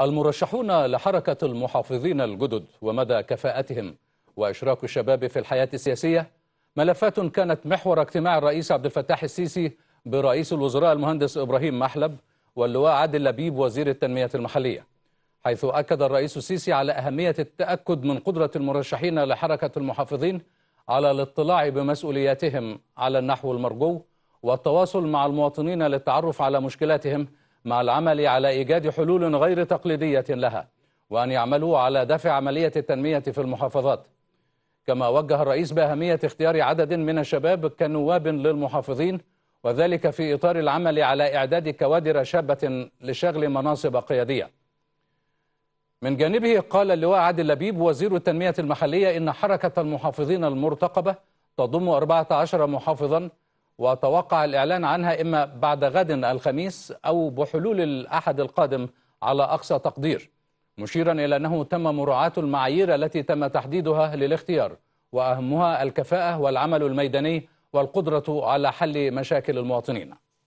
المرشحون لحركة المحافظين الجدد ومدى كفاءتهم وإشراك الشباب في الحياة السياسية ملفات كانت محور اجتماع الرئيس عبد الفتاح السيسي برئيس الوزراء المهندس إبراهيم محلب واللواء عادل لبيب وزير التنمية المحلية حيث أكد الرئيس السيسي على أهمية التأكد من قدرة المرشحين لحركة المحافظين على الاطلاع بمسؤولياتهم على النحو المرجو والتواصل مع المواطنين للتعرف على مشكلاتهم مع العمل على إيجاد حلول غير تقليدية لها وأن يعملوا على دفع عملية التنمية في المحافظات كما وجه الرئيس بأهمية اختيار عدد من الشباب كنواب للمحافظين وذلك في إطار العمل على إعداد كوادر شابة لشغل مناصب قيادية من جانبه قال اللواء عادل لبيب وزير التنمية المحلية إن حركة المحافظين المرتقبة تضم 14 محافظا وتوقع الإعلان عنها إما بعد غد الخميس أو بحلول الأحد القادم على أقصى تقدير مشيرا إلى أنه تم مراعاة المعايير التي تم تحديدها للاختيار وأهمها الكفاءة والعمل الميداني والقدرة على حل مشاكل المواطنين